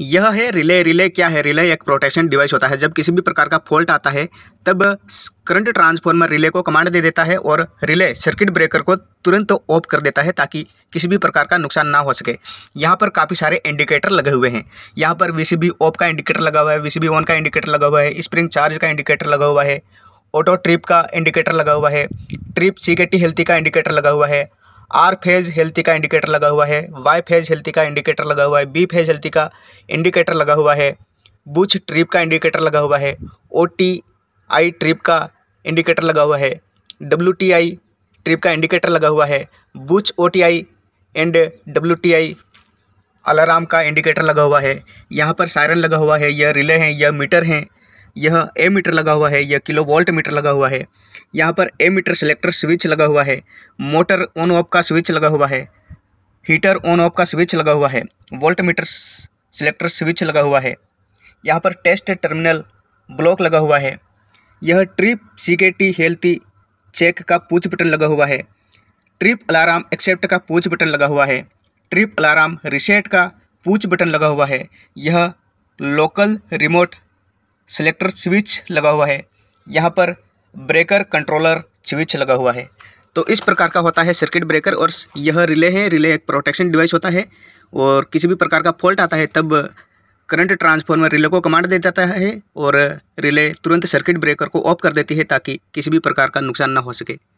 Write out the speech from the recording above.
यह है relay relay क्या है रिले एक प्रोटेक्शन डिवाइस होता है जब किसी भी प्रकार का फॉल्ट आता है तब करंट ट्रांसफॉर्मर रिले को कमांड दे देता है और रिले सर्किट ब्रेकर को तुरंत ऑफ कर देता है ताकि किसी भी प्रकार का नुकसान ना हो सके यहाँ पर काफ़ी सारे इंडिकेटर लगे हुए हैं यहाँ पर वी सी ऑफ का इंडिकेटर लगा हुआ है वी सी ऑन का इंडिकेटर लगा हुआ है स्प्रिंग चार्ज का इंडिकेटर लगा हुआ है ऑटो ट्रिप का इंडिकेटर लगा हुआ है ट्रिप सी के हेल्थी का इंडिकेटर लगा हुआ है आर फेज हेल्थी का इंडिकेटर लगा हुआ है वाई फेज हेल्थी का इंडिकेटर लगा हुआ है बी फेज हेल्थी का इंडिकेटर लगा हुआ है बुच ट्रिप का इंडिकेटर लगा हुआ है ओ टी आई ट्रिप का इंडिकेटर लगा हुआ है डब्ल्यू टी आई ट्रिप का इंडिकेटर लगा हुआ है both O T I and W T I alarm का इंडिकेटर लगा हुआ है यहाँ पर सायरन लगा हुआ है यह रिले हैं यह मीटर हैं यह ए मीटर लगा हुआ है यह किलो वोल्ट मीटर लगा हुआ है यहाँ पर ए मीटर सेलेक्टर स्विच लगा हुआ है मोटर ऑन ऑफ का स्विच लगा हुआ है हीटर ऑन ऑफ का स्विच लगा हुआ है वोल्ट मीटर सिलेक्टर स्विच लगा हुआ है यहाँ पर टेस्ट टर्मिनल ब्लॉक लगा हुआ है यह ट्रिप सी के टी हेल्थी चेक का पूछ बटन लगा हुआ है ट्रिप अलार्म एक्सेप्ट का पूछ बटन लगा हुआ है ट्रिप अलार्म रिसेट का पूछ बटन लगा हुआ है यह लोकल रिमोट सिलेक्टर स्विच लगा हुआ है यहाँ पर ब्रेकर कंट्रोलर स्विच लगा हुआ है तो इस प्रकार का होता है सर्किट ब्रेकर और यह रिले है रिले एक प्रोटेक्शन डिवाइस होता है और किसी भी प्रकार का फॉल्ट आता है तब करंट ट्रांसफॉर्मर रिले को कमांड दे देता है और रिले तुरंत सर्किट ब्रेकर को ऑफ कर देती है ताकि किसी भी प्रकार का नुकसान ना हो सके